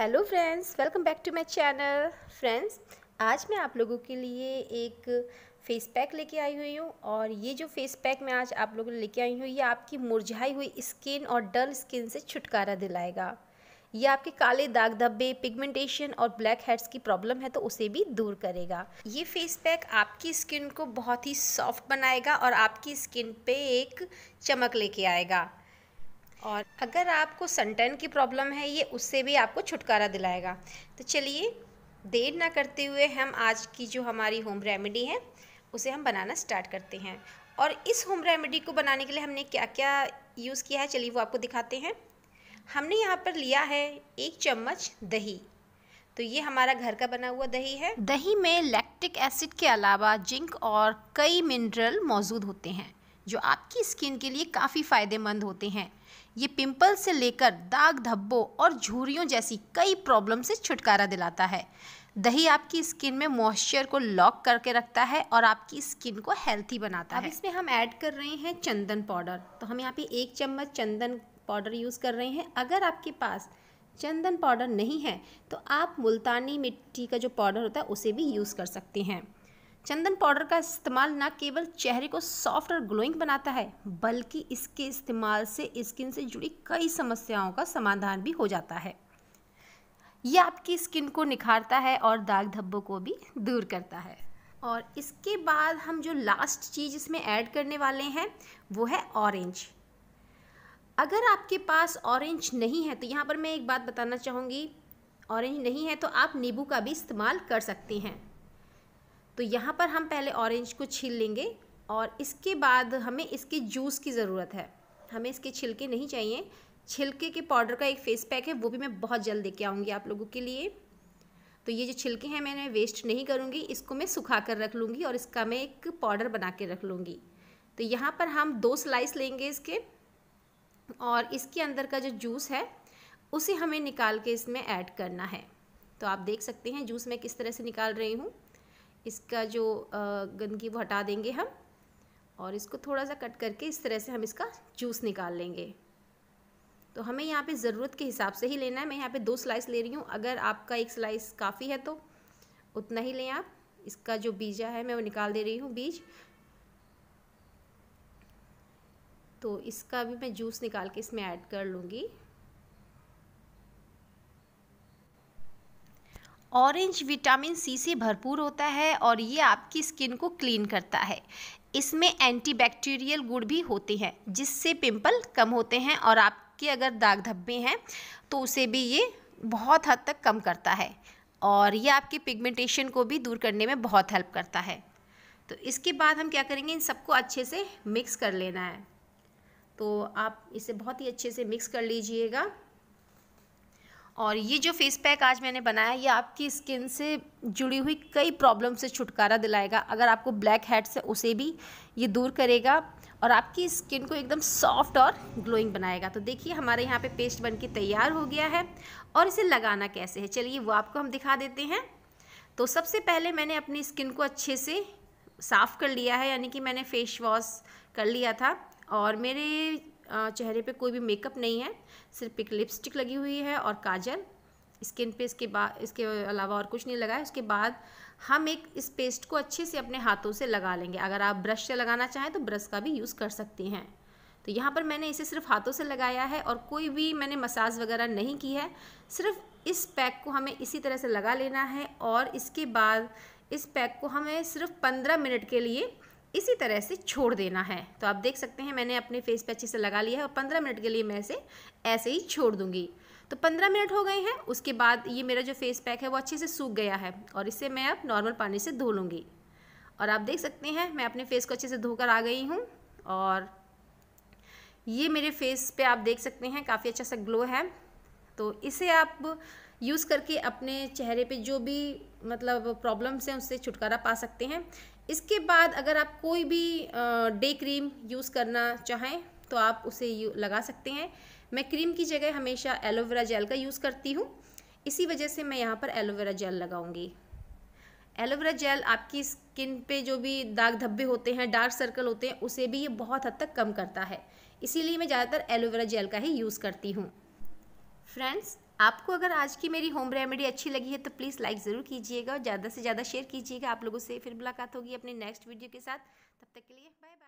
hello friends welcome back to my channel friends आज मैं आप लोगों के लिए एक फेस पैक लेके आई हुई हूँ और ये जो फेस पैक मैं आज आप लोगों के लेके आई हूँ ये आपकी मुरझाई हुई स्किन और डल स्किन से छुटकारा दिलाएगा ये आपके काले दाग धब्बे पिगमेंटेशन और ब्लैक हेड्स की प्रॉब्लम है तो उसे भी दूर करेगा ये फेस पैक आपकी स्किन को बहुत ही सॉफ्ट बनाएगा और आपकी स्किन पे एक चमक लेके आएगा और अगर आपको सनटन की प्रॉब्लम है ये उससे भी आपको छुटकारा दिलाएगा तो चलिए देर ना करते हुए हम आज की जो हमारी होम रेमेडी है उसे हम बनाना स्टार्ट करते हैं और इस होम रेमेडी को बनाने के लिए हमने क्या क्या यूज़ किया है चलिए वो आपको दिखाते हैं हमने यहाँ पर लिया है एक चम्मच दही तो ये हमारा घर का बना हुआ दही है दही में लैक्टिक एसिड के अलावा जिंक और कई मिनरल मौजूद होते हैं जो आपकी स्किन के लिए काफ़ी फ़ायदेमंद होते हैं ये पिंपल से लेकर दाग धब्बों और झुरियों जैसी कई प्रॉब्लम से छुटकारा दिलाता है दही आपकी स्किन में मॉइस्चर को लॉक करके रखता है और आपकी स्किन को हेल्थी बनाता अब है अब इसमें हम ऐड कर रहे हैं चंदन पाउडर तो हम यहाँ पे एक चम्मच चंदन पाउडर यूज़ कर रहे हैं अगर आपके पास चंदन पाउडर नहीं है तो आप मुल्तानी मिट्टी का जो पाउडर होता है उसे भी यूज़ कर सकते हैं चंदन पाउडर का इस्तेमाल न केवल चेहरे को सॉफ्ट और ग्लोइंग बनाता है बल्कि इसके इस्तेमाल से स्किन से जुड़ी कई समस्याओं का समाधान भी हो जाता है यह आपकी स्किन को निखारता है और दाग धब्बों को भी दूर करता है और इसके बाद हम जो लास्ट चीज़ इसमें ऐड करने वाले हैं वो है ऑरेंज अगर आपके पास ऑरेंज नहीं है तो यहाँ पर मैं एक बात बताना चाहूँगी ऑरेंज नहीं है तो आप नींबू का भी इस्तेमाल कर सकती हैं तो यहाँ पर हम पहले ऑरेंज को छील लेंगे और इसके बाद हमें इसके जूस की ज़रूरत है हमें इसके छिलके नहीं चाहिए छिलके के पाउडर का एक फेस पैक है वो भी मैं बहुत जल्द दे के आऊँगी आप लोगों के लिए तो ये जो छिलके हैं मैंने वेस्ट नहीं करूँगी इसको मैं सुखा कर रख लूँगी और इसका मैं एक पाउडर बना के रख लूँगी तो यहाँ पर हम दो स्लाइस लेंगे इसके और इसके अंदर का जो जूस है उसे हमें निकाल के इसमें ऐड करना है तो आप देख सकते हैं जूस मैं किस तरह से निकाल रही हूँ इसका जो गंदगी वो हटा देंगे हम और इसको थोड़ा सा कट करके इस तरह से हम इसका जूस निकाल लेंगे तो हमें यहाँ पे ज़रूरत के हिसाब से ही लेना है मैं यहाँ पे दो स्लाइस ले रही हूँ अगर आपका एक स्लाइस काफ़ी है तो उतना ही लें आप इसका जो बीजा है मैं वो निकाल दे रही हूँ बीज तो इसका भी मैं जूस निकाल के इसमें ऐड कर लूँगी ऑरेंज विटामिन सी से भरपूर होता है और ये आपकी स्किन को क्लीन करता है इसमें एंटीबैक्टीरियल गुण भी होते हैं जिससे पिंपल कम होते हैं और आपके अगर दाग धब्बे हैं तो उसे भी ये बहुत हद तक कम करता है और ये आपके पिगमेंटेशन को भी दूर करने में बहुत हेल्प करता है तो इसके बाद हम क्या करेंगे इन सबको अच्छे से मिक्स कर लेना है तो आप इसे बहुत ही अच्छे से मिक्स कर लीजिएगा और ये जो फेस पैक आज मैंने बनाया ये आपकी स्किन से जुड़ी हुई कई प्रॉब्लम से छुटकारा दिलाएगा अगर आपको ब्लैक हेड्स है उसे भी ये दूर करेगा और आपकी स्किन को एकदम सॉफ्ट और ग्लोइंग बनाएगा तो देखिए हमारे यहाँ पे पेस्ट बन के तैयार हो गया है और इसे लगाना कैसे है चलिए वो आपको हम दिखा देते हैं तो सबसे पहले मैंने अपनी स्किन को अच्छे से साफ़ कर लिया है यानी कि मैंने फेस वॉश कर लिया था और मेरे चेहरे पे कोई भी मेकअप नहीं है सिर्फ एक लिपस्टिक लगी हुई है और काजल स्किन पे इसके बाद इसके अलावा और कुछ नहीं लगा है उसके बाद हम एक इस पेस्ट को अच्छे से अपने हाथों से लगा लेंगे अगर आप ब्रश से लगाना चाहें तो ब्रश का भी यूज़ कर सकती हैं तो यहाँ पर मैंने इसे सिर्फ हाथों से लगाया है और कोई भी मैंने मसाज वगैरह नहीं की है सिर्फ इस पैक को हमें इसी तरह से लगा लेना है और इसके बाद इस पैक को हमें सिर्फ पंद्रह मिनट के लिए इसी तरह से छोड़ देना है तो आप देख सकते हैं मैंने अपने फेस पे अच्छे से लगा लिया है और पंद्रह मिनट के लिए मैं इसे ऐसे ही छोड़ दूंगी तो पंद्रह मिनट हो गए हैं उसके बाद ये मेरा जो फेस पैक है वो अच्छे से सूख गया है और इसे मैं अब नॉर्मल पानी से धो लूँगी और आप देख सकते हैं मैं अपने फेस को अच्छे से धोकर आ गई हूँ और ये मेरे फेस पे आप देख सकते हैं काफ़ी अच्छा सा ग्लो है तो इसे आप यूज़ करके अपने चेहरे पे जो भी मतलब प्रॉब्लम्स हैं उससे छुटकारा पा सकते हैं इसके बाद अगर आप कोई भी डे क्रीम यूज़ करना चाहें तो आप उसे लगा सकते हैं मैं क्रीम की जगह हमेशा एलोवेरा जेल का यूज़ करती हूँ इसी वजह से मैं यहाँ पर एलोवेरा जेल लगाऊंगी एलोवेरा जेल आपकी स्किन पे जो भी दाग धब्बे होते हैं डार्क सर्कल होते हैं उसे भी ये बहुत हद तक कम करता है इसीलिए मैं ज़्यादातर एलोवेरा जेल का ही यूज़ करती हूँ फ्रेंड्स आपको अगर आज की मेरी होम रेमेडी अच्छी लगी है तो प्लीज़ लाइक ज़रूर कीजिएगा और ज़्यादा से ज़्यादा शेयर कीजिएगा आप लोगों से फिर मुलाकात होगी अपने नेक्स्ट वीडियो के साथ तब तक के लिए बाय बाय